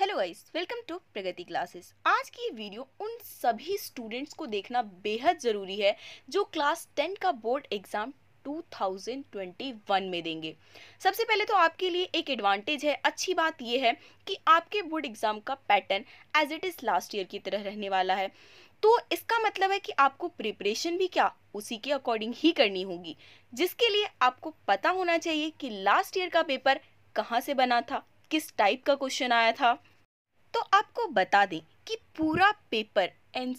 hello guys welcome to Pragati classes आज की ये वीडियो उन सभी स्टूडेंट्स को देखना बेहद ज़रूरी है जो क्लास टेन का बोर्ड एग्ज़ाम 2021 में देंगे सबसे पहले तो आपके लिए एक एडवांटेज है अच्छी बात ये है कि आपके बोर्ड एग्ज़ाम का pattern as it is last year की तरह रहने वाला है तो इसका मतलब है कि आपको प्रिपरेशन भी क्या उसी के अकॉर्डिंग ही करनी होगी जिसके लिए आपको पता होना चाहिए कि लास्ट ईयर का पेपर कहाँ से बना था किस टाइप का क्वेश्चन आया था तो आपको बता दें कि पूरा पेपर एन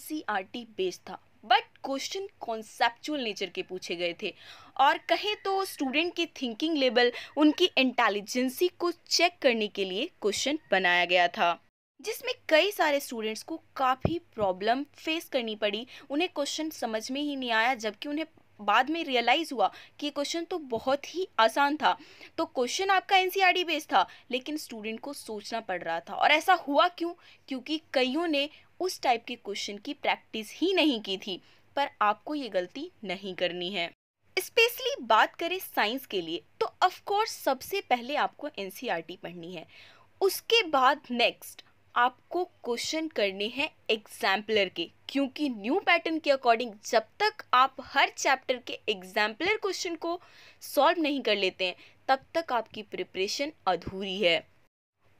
बेस्ड था बट क्वेश्चन कॉन्सेप्चुअल नेचर के पूछे गए थे और कहें तो स्टूडेंट की थिंकिंग लेवल उनकी इंटेलिजेंसी को चेक करने के लिए क्वेश्चन बनाया गया था जिसमें कई सारे स्टूडेंट्स को काफ़ी प्रॉब्लम फेस करनी पड़ी उन्हें क्वेश्चन समझ में ही नहीं आया जबकि उन्हें बाद में रियलाइज़ हुआ कि क्वेश्चन तो बहुत ही आसान था तो क्वेश्चन आपका एन बेस्ड e था लेकिन स्टूडेंट को सोचना पड़ रहा था और ऐसा हुआ क्यों क्योंकि कईयों ने उस टाइप के क्वेश्चन की प्रैक्टिस ही नहीं की थी पर आपको ये गलती नहीं करनी है स्पेशली बात करें साइंस के लिए तो ऑफ कोर्स सबसे पहले आपको एनसीईआरटी e पढ़नी है उसके बाद नेक्स्ट आपको क्वेश्चन करने हैं एग्जाम्पलर के क्योंकि न्यू पैटर्न के अकॉर्डिंग जब तक आप हर चैप्टर के एग्जाम्पलर क्वेश्चन को सॉल्व नहीं कर लेते हैं तब तक आपकी प्रिपरेशन अधूरी है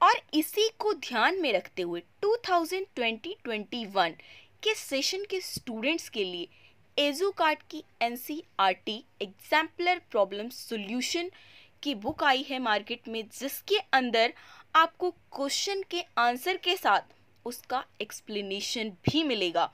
और इसी को ध्यान में रखते हुए 2020-21 के सेशन के स्टूडेंट्स के लिए एजो कार्ड की एन एग्जाम्पलर प्रॉब्लम सोल्यूशन की बुक आई है मार्केट में जिसके अंदर आपको क्वेश्चन के आंसर के साथ उसका एक्सप्लेनेशन भी मिलेगा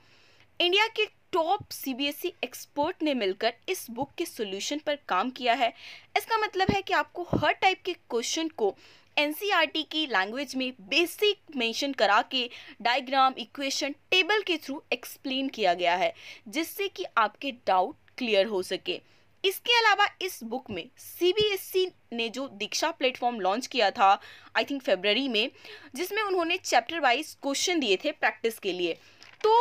इंडिया के टॉप सीबीएसई एक्सपर्ट ने मिलकर इस बुक के सॉल्यूशन पर काम किया है इसका मतलब है कि आपको हर टाइप के क्वेश्चन को एन e की लैंग्वेज में बेसिक मेंशन करा के डायग्राम इक्वेशन टेबल के थ्रू एक्सप्लेन किया गया है जिससे कि आपके डाउट क्लियर हो सके इसके अलावा इस बुक में सीबीएसई e ने जो दीक्षा प्लेटफॉर्म लॉन्च किया था आई थिंक फेबररी में जिसमें उन्होंने चैप्टर वाइज क्वेश्चन दिए थे प्रैक्टिस के लिए तो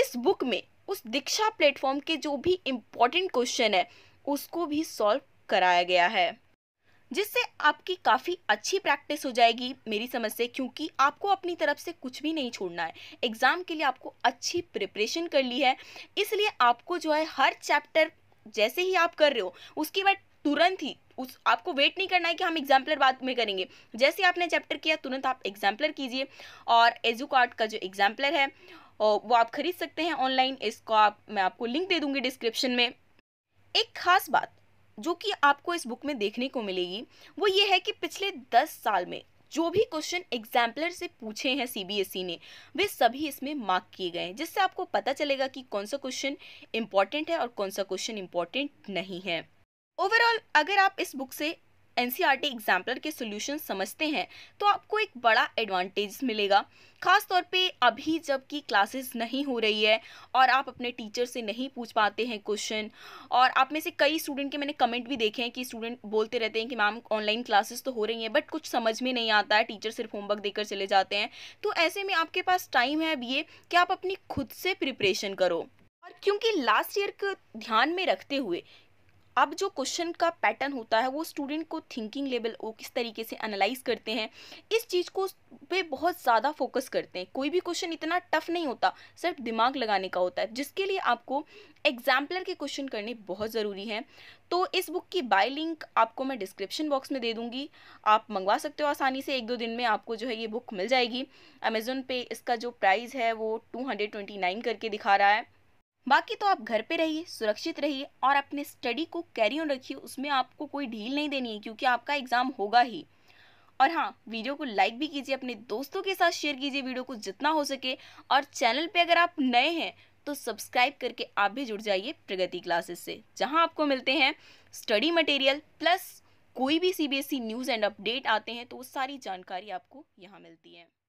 इस बुक में उस दीक्षा प्लेटफॉर्म के जो भी इम्पोर्टेंट क्वेश्चन है उसको भी सॉल्व कराया गया है जिससे आपकी काफ़ी अच्छी प्रैक्टिस हो जाएगी मेरी समझ से क्योंकि आपको अपनी तरफ से कुछ भी नहीं छोड़ना है एग्ज़ाम के लिए आपको अच्छी प्रिपरेशन कर ली है इसलिए आपको जो है हर चैप्टर जैसे ही आप कर रहे हो उसके बाद तुरंत ही उस आपको वेट नहीं करना है कि हम एग्जाम्पलर बाद में करेंगे जैसे आपने चैप्टर किया तुरंत आप एग्जाम्पलर कीजिए और एजू कार्ड का जो एग्जाम्पलर है वो आप खरीद सकते हैं ऑनलाइन इसको आप मैं आपको लिंक दे दूंगी डिस्क्रिप्शन में एक खास बात जो कि आपको इस बुक में देखने को मिलेगी वो ये है कि पिछले दस साल में जो भी क्वेश्चन एग्जाम्पलर से पूछे हैं सीबीएसई e ने वे सभी इसमें मार्क किए गए हैं जिससे आपको पता चलेगा कि कौन सा क्वेश्चन इंपॉर्टेंट है और कौन सा क्वेश्चन इंपॉर्टेंट नहीं है ओवरऑल अगर आप इस बुक से एन एग्जाम्पलर के सोल्यूशन समझते हैं तो आपको एक बड़ा एडवांटेज मिलेगा खास तौर पे अभी जबकि क्लासेस नहीं हो रही है और आप अपने टीचर से नहीं पूछ पाते हैं क्वेश्चन और आप में से कई स्टूडेंट के मैंने कमेंट भी देखे हैं कि स्टूडेंट बोलते रहते हैं कि मैम ऑनलाइन क्लासेस तो हो रही हैं बट कुछ समझ में नहीं आता है टीचर सिर्फ होमवर्क देकर चले जाते हैं तो ऐसे में आपके पास टाइम है अब ये कि आप अपनी खुद से प्रिपरेशन करो और क्योंकि लास्ट ईयर को ध्यान में रखते हुए अब जो क्वेश्चन का पैटर्न होता है वो स्टूडेंट को थिंकिंग लेवल वो किस तरीके से एनालाइज करते हैं इस चीज़ को पे बहुत ज़्यादा फोकस करते हैं कोई भी क्वेश्चन इतना टफ नहीं होता सिर्फ दिमाग लगाने का होता है जिसके लिए आपको एग्जाम्पलर के क्वेश्चन करने बहुत ज़रूरी हैं तो इस बुक की बाय लिंक आपको मैं डिस्क्रिप्शन बॉक्स में दे दूँगी आप मंगवा सकते हो आसानी से एक दो दिन में आपको जो है ये बुक मिल जाएगी अमेज़ोन पे इसका जो प्राइस है वो टू करके दिखा रहा है बाकी तो आप घर पे रहिए सुरक्षित रहिए और अपने स्टडी को कैरी ऑन रखिए उसमें आपको कोई ढील नहीं देनी है क्योंकि आपका एग्ज़ाम होगा ही और हाँ वीडियो को लाइक भी कीजिए अपने दोस्तों के साथ शेयर कीजिए वीडियो को जितना हो सके और चैनल पे अगर आप नए हैं तो सब्सक्राइब करके आप भी जुड़ जाइए प्रगति क्लासेस से जहाँ आपको मिलते हैं स्टडी मटेरियल प्लस कोई भी सी न्यूज़ एंड अपडेट आते हैं तो वो सारी जानकारी आपको यहाँ मिलती है